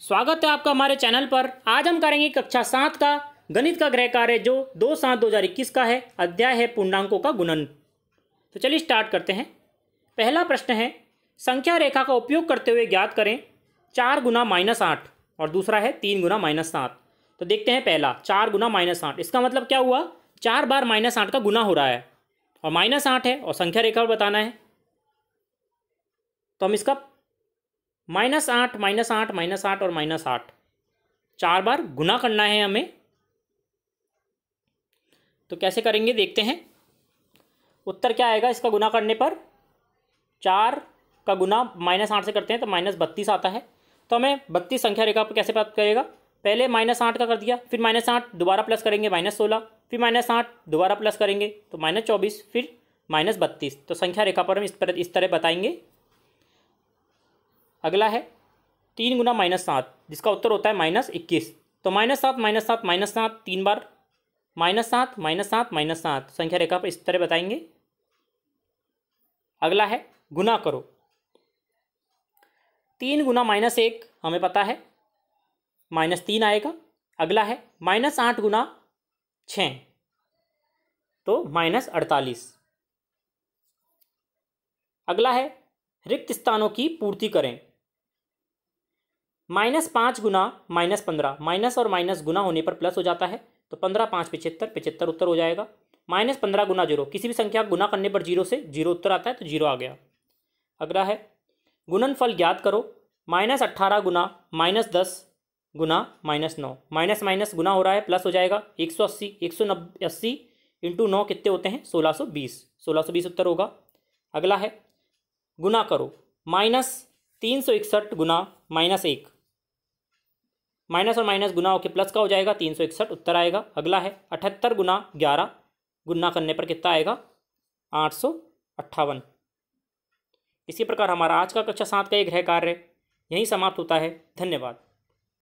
स्वागत है आपका हमारे चैनल पर आज हम करेंगे कक्षा सात का गणित का गृह कार्य जो दो सात दो हज़ार इक्कीस का है अध्याय है पूर्णांकों का गुणन तो चलिए स्टार्ट करते हैं पहला प्रश्न है संख्या रेखा का उपयोग करते हुए ज्ञात करें चार गुना माइनस आठ और दूसरा है तीन गुना माइनस सात तो देखते हैं पहला चार गुना माइनस आठ इसका मतलब क्या हुआ चार बार माइनस आठ का गुना हो रहा है और माइनस आठ है और संख्या रेखा बताना है तो हम इसका माइनस आठ माइनस आठ माइनस आठ और माइनस आठ चार बार गुना करना है हमें तो कैसे करेंगे देखते हैं उत्तर क्या आएगा इसका गुना करने पर चार का गुना माइनस आठ से करते हैं तो माइनस बत्तीस आता है तो हमें बत्तीस संख्या रेखा पर कैसे प्राप्त करेगा पहले माइनस आठ का कर दिया फिर माइनस आठ दोबारा प्लस करेंगे माइनस सोलह फिर माइनस आठ दोबारा प्लस करेंगे तो माइनस चौबीस फिर माइनस बत्तीस तो संख्या रेखा पर हम इस तरह इस तरह बताएंगे अगला है तीन गुना माइनस सात जिसका उत्तर होता है माइनस इक्कीस तो माइनस सात माइनस सात माइनस सात तीन बार माइनस सात माइनस सात माइनस सात संख्या रेखा पर इस तरह बताएंगे अगला है गुना करो तीन गुना माइनस एक हमें पता है माइनस तीन आएगा अगला है माइनस आठ गुना छ तो माइनस अड़तालीस अगला है रिक्त स्थानों की पूर्ति करें माइनस पाँच गुना माइनस पंद्रह माइनस और माइनस गुना होने पर प्लस हो जाता है तो पंद्रह पाँच पिछहत्तर पिछहत्तर उत्तर हो जाएगा माइनस पंद्रह गुना जीरो किसी भी संख्या गुना करने पर जीरो से जीरो उत्तर आता है तो जीरो आ गया अगला है गुणनफल ज्ञात करो माइनस अट्ठारह गुना माइनस दस गुना माइनस नौ माइनस माइनस गुना हो रहा है प्लस हो जाएगा एक सौ अस्सी एक सौ नब्बे अस्सी इंटू नौ कितने होते हैं सोलह सौ बीस सोलह सौ बीस उत्तर होगा अगला है गुना करो माइनस तीन सौ इकसठ गुना माइनस एक माइनस और माइनस गुना होकर प्लस का हो जाएगा तीन सौ इकसठ उत्तर आएगा अगला है अठहत्तर गुना ग्यारह गुना करने पर कितना आएगा आठ सौ अट्ठावन इसी प्रकार हमारा आज का कक्षा सात का एक गृह कार्य यहीं समाप्त होता है धन्यवाद